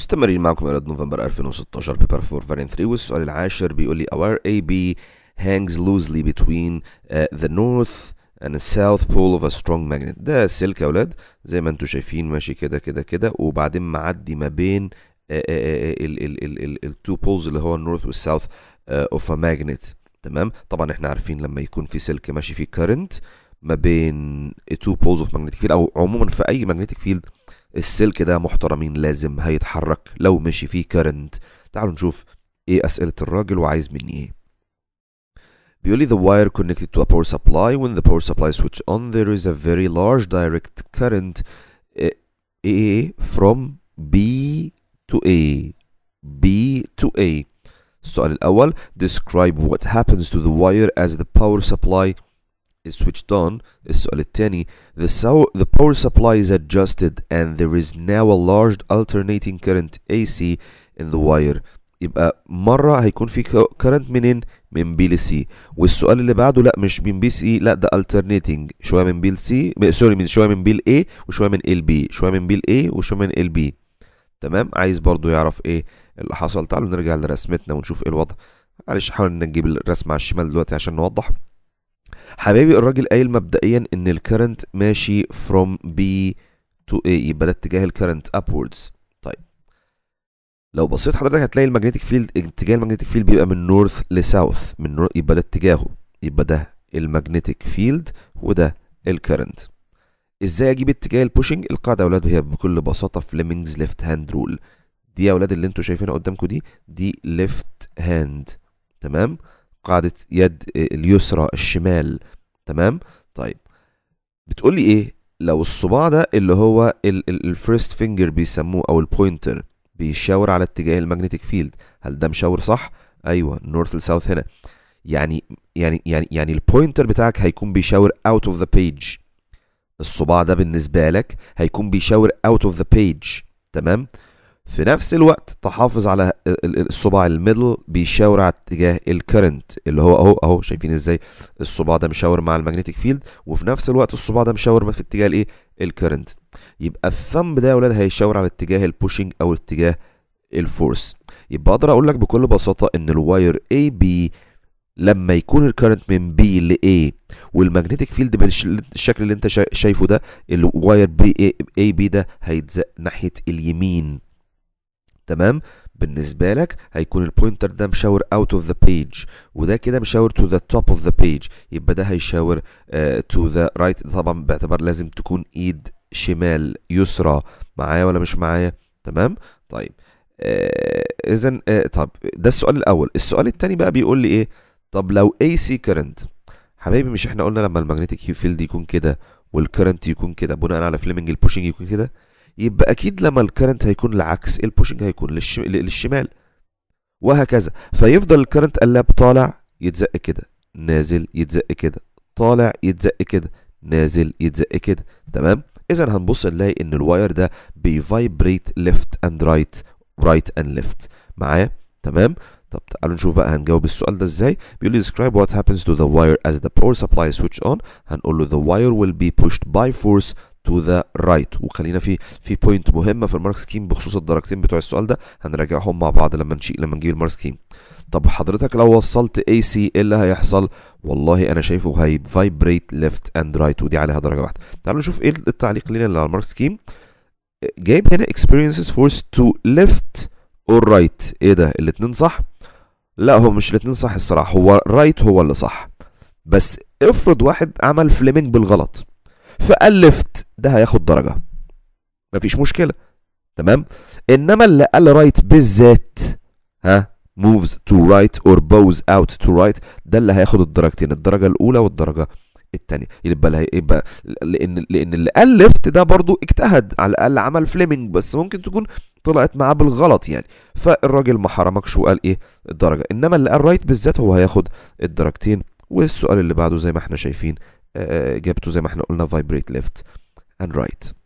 مستمرين معكم إلى نوفمبر 2016 بيبر فور فارين 3 والسؤال العاشر بيقول لي our AB hangs loosely between uh, the north and the south pole of a strong magnet ده سلك يا ولاد زي ما انتم شايفين ماشي كده كده كده وبعدين معدي ما بين آه، آه، آه، التو بولز اللي هو النورث والساوث اوف ا ماجنت تمام طبعا احنا عارفين لما يكون في سلك ماشي فيه كارنت ما بين التو بولز اوف ماجنتيك فيلد او عموما في اي ماجنتيك فيلد السلك ده محترمين لازم هيتحرك لو مشي فيه كارنت تعالوا نشوف ايه اسئله الراجل وعايز مني ايه بيقول لي the wire connected to a power supply when the power supply switch on there is a very large direct current A from B to A B to A السؤال الأول describe what happens to the wire as the power supply is switched on السؤال الثاني the, the power supply is adjusted and there is now a large alternating current AC in the wire يبقى مرة هيكون في current منين من ل C والسؤال اللي بعده لا مش من بي سي لا ده alternating شوية من ل C سوري من شوية من بي A وشوية من ال B شوية من بي A وشوية من ال B تمام عايز برضو يعرف ايه اللي حصل تعالوا نرجع لرسمتنا ونشوف ايه الوضع معلش حاول نجيب الرسمة على الشمال دلوقتي عشان نوضح حبايبي الراجل قايل مبدئيا ان الكرنت ماشي from B to A يبقى ده اتجاه الكرنت upwards طيب لو بصيت حضرتك هتلاقي الماجنتيك فيلد اتجاه الماجنتيك فيلد بيبقى من نورث لساوث من نور يبقى ده اتجاهه يبقى ده الماجنتيك فيلد وده الكرنت ازاي اجيب اتجاه البوشنج القاعده يا اولاد وهي بكل بساطه فليمنجز ليفت هاند رول دي يا اولاد اللي انتوا شايفينها قدامكم دي دي ليفت هاند تمام قاعدة يد اليسرى الشمال تمام طيب بتقول لي ايه لو الصباع ده اللي هو الفيرست فينجر بيسموه او البوينتر بيشاور على اتجاه الماجنتيك فيلد هل ده مشاور صح ايوه نورث لساوث هنا يعني يعني يعني يعني البوينتر بتاعك هيكون بيشاور اوت اوف ذا بيج الصباع ده بالنسبه لك هيكون بيشاور اوت اوف ذا بيج تمام في نفس الوقت تحافظ على الصباع الميدل بيشاور على اتجاه الكرنت اللي هو اهو اهو شايفين ازاي الصباع ده مشاور مع المagnetic فيلد وفي نفس الوقت الصباع ده مشاور في اتجاه الايه الكرنت يبقى الثمب ده يا اولاد هيشاور على اتجاه البوشنج او اتجاه الفورس يبقى اقدر اقول لك بكل بساطه ان الواير اي بي لما يكون الكرنت من بي ل اي والماجنتيك فيلد بالشكل اللي انت شايفه ده الواير بي اي بي ده هيتزق ناحيه اليمين تمام بالنسبه لك هيكون البوينتر ده مشاور اوت اوف ذا بيج وده كده مشاور تو ذا توب اوف ذا بيج يبقى ده هيشاور تو ذا رايت طبعا باعتبار لازم تكون ايد شمال يسرى معايا ولا مش معايا تمام طيب آه اذا آه طب ده السؤال الاول السؤال الثاني بقى بيقول لي ايه طب لو اي سي كرنت حبايبي مش احنا قلنا لما الماجنتيك فيلد يكون كده والكرنت يكون كده بناء على فليمنج البوشنج يكون كده يبقى اكيد لما الكرنت هيكون العكس البوشنج هيكون للشمال وهكذا فيفضل الكرنت قلاب طالع يتزق كده نازل يتزق كده طالع يتزق كده نازل يتزق كده تمام اذا هنبص نلاقي ان الواير ده بيفايبريت ليفت اند رايت رايت اند ليفت معايا تمام طب تعالوا نشوف بقى هنجاوب السؤال ده ازاي بيقول لي describe what happens to the wire as the power supply is switched on هنقول له the wire will be pushed by force تو ذا رايت وخلينا في في بوينت مهمه في المارك سكيم بخصوص الدرجتين بتوع السؤال ده هنراجعهم مع بعض لما نشيل لما نجيب المارك سكيم طب حضرتك لو وصلت اي سي ايه اللي هيحصل والله انا شايفه فايبريت ليفت اند رايت ودي عليها درجه واحده تعالوا نشوف ايه التعليق لنا اللي على المارك سكيم جايب هنا experiences فورس تو ليفت اور رايت ايه ده الاثنين صح لا هو مش الاثنين صح الصراحه هو right هو اللي صح بس افرض واحد عمل فليمنج بالغلط فالفت ده هياخد درجه مفيش مشكله تمام انما اللي قال رايت بالذات ها moves to right or bows out to right ده اللي هياخد الدرجتين الدرجه الاولى والدرجه الثانيه يبقى يبقى لان لان اللي قال ليفت ده برضو اجتهد على الاقل عمل فليمنج بس ممكن تكون طلعت معاه بالغلط يعني فالراجل ما حرمكش وقال ايه الدرجه انما اللي قال رايت بالذات هو هياخد الدرجتين والسؤال اللي بعده زي ما احنا شايفين آه، آه، جابته زي ما احنا قلنا فايبريت ليفت اند رايت